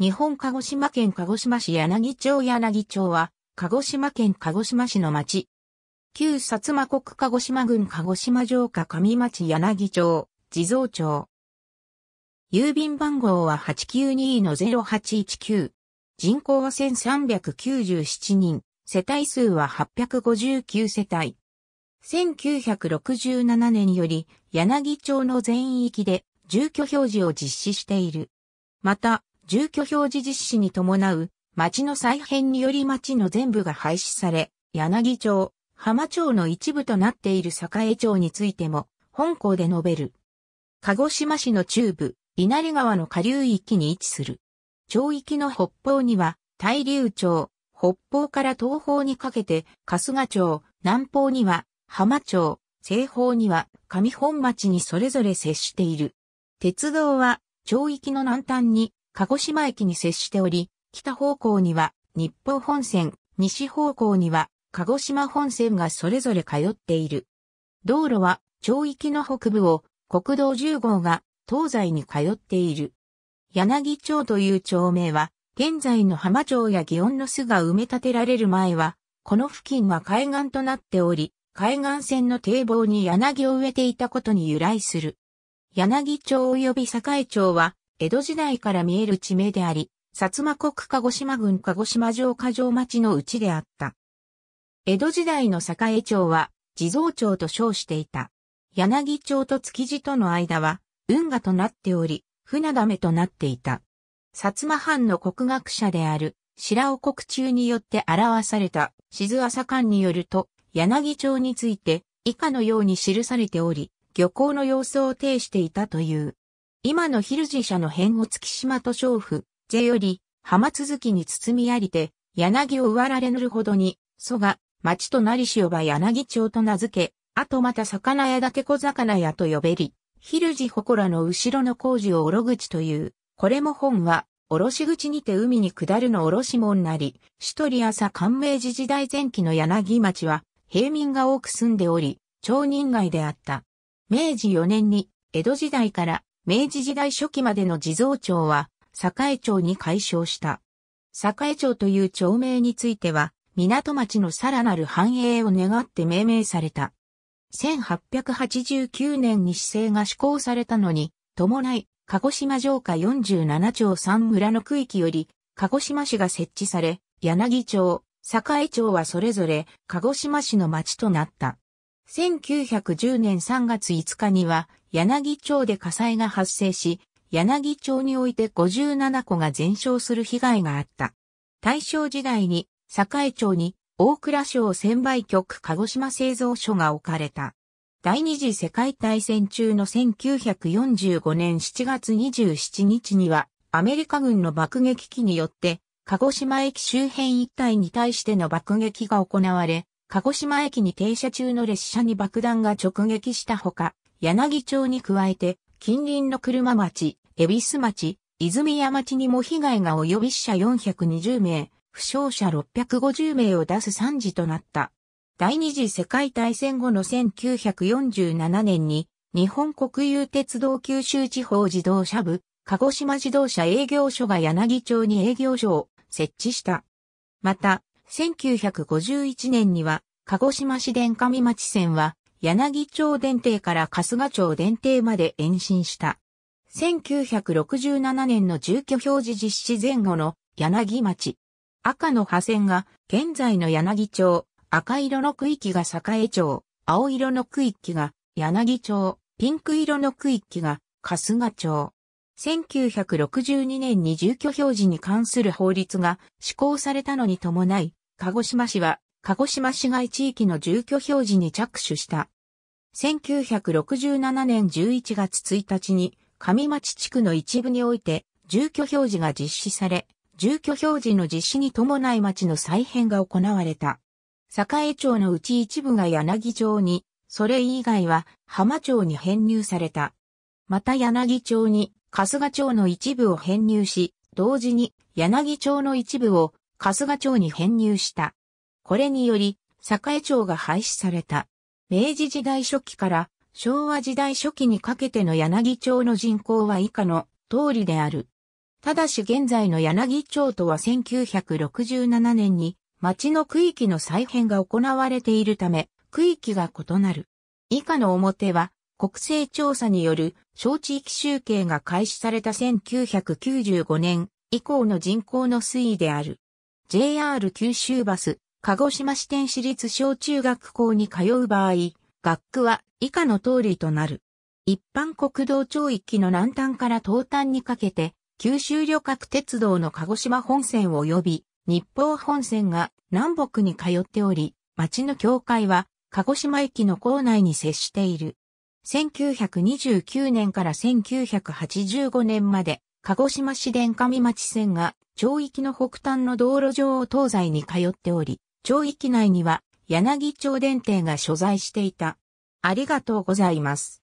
日本鹿児島県鹿児島市柳町柳町は、鹿児島県鹿児島市の町。旧薩摩国鹿児島郡鹿児島城下上町柳町、地蔵町。郵便番号は892-0819。人口は1397人。世帯数は859世帯。1967年より柳町の全域で住居表示を実施している。また、住居表示実施に伴う、町の再編により町の全部が廃止され、柳町、浜町の一部となっている栄町についても、本校で述べる。鹿児島市の中部、稲荷川の下流域に位置する。町域の北方には、大流町、北方から東方にかけて、春日町、南方には、浜町、西方には、上本町にそれぞれ接している。鉄道は、町域の南端に、鹿児島駅に接しており、北方向には日報本線、西方向には鹿児島本線がそれぞれ通っている。道路は町域の北部を国道10号が東西に通っている。柳町という町名は、現在の浜町や祇園の巣が埋め立てられる前は、この付近は海岸となっており、海岸線の堤防に柳を植えていたことに由来する。柳町及び栄町は、江戸時代から見える地名であり、薩摩国鹿児島郡鹿児島城下城町のうちであった。江戸時代の栄町は、地蔵町と称していた。柳町と築地との間は、運河となっており、船溜めとなっていた。薩摩藩の国学者である、白尾国中によって表された、静浅館によると、柳町について、以下のように記されており、漁港の様子を呈していたという。今のヒルジ社の辺を月島と勝負、税より、浜続きに包みありて、柳を植わられぬるほどに、蘇が、町となりしよば柳町と名付け、あとまた魚屋だけ小魚屋と呼べり、ヒルジ祠の後ろの工事をおろ口という、これも本は、おろし口にて海に下るのおろし門なり、首都リアサ明寺時代前期の柳町は、平民が多く住んでおり、町人街であった。明治4年に、江戸時代から明治時代初期までの地蔵町は、栄町に改称した。栄町という町名については、港町のさらなる繁栄を願って命名された。1889年に市政が施行されたのに、伴い、鹿児島城下47町3村の区域より、鹿児島市が設置され、柳町、栄町はそれぞれ鹿児島市の町となった。1910年3月5日には、柳町で火災が発生し、柳町において57戸が全焼する被害があった。大正時代に、栄町に、大蔵省専売局鹿児島製造所が置かれた。第二次世界大戦中の1945年7月27日には、アメリカ軍の爆撃機によって、鹿児島駅周辺一帯に対しての爆撃が行われ、鹿児島駅に停車中の列車に爆弾が直撃したほか、柳町に加えて、近隣の車町、恵比寿町、泉谷町にも被害が及び死者420名、負傷者650名を出す惨事となった。第二次世界大戦後の1947年に、日本国有鉄道九州地方自動車部、鹿児島自動車営業所が柳町に営業所を設置した。また、1951年には、鹿児島市電上町線は、柳町電停から春日町電停まで延伸した。1967年の住居表示実施前後の柳町。赤の破線が現在の柳町、赤色の区域が栄町、青色の区域が柳町、ピンク色の区域が春日町。1962年に住居表示に関する法律が施行されたのに伴い、鹿児島市は、鹿児島市街地域の住居表示に着手した。1967年11月1日に、上町地区の一部において、住居表示が実施され、住居表示の実施に伴い町の再編が行われた。栄町のうち一部が柳町に、それ以外は浜町に編入された。また柳町に春日町の一部を編入し、同時に柳町の一部を春日町に編入した。これにより、栄町が廃止された。明治時代初期から昭和時代初期にかけての柳町の人口は以下の通りである。ただし現在の柳町とは1967年に町の区域の再編が行われているため、区域が異なる。以下の表は、国勢調査による小地域集計が開始された1995年以降の人口の推移である。JR 九州バス、鹿児島支店私立小中学校に通う場合、学区は以下の通りとなる。一般国道町域の南端から東端にかけて、九州旅客鉄道の鹿児島本線及び日報本線が南北に通っており、町の境界は鹿児島駅の構内に接している。1929年から1985年まで鹿児島市電上町線が、町域の北端の道路上を東西に通っており、町域内には、柳町電停が所在していた。ありがとうございます。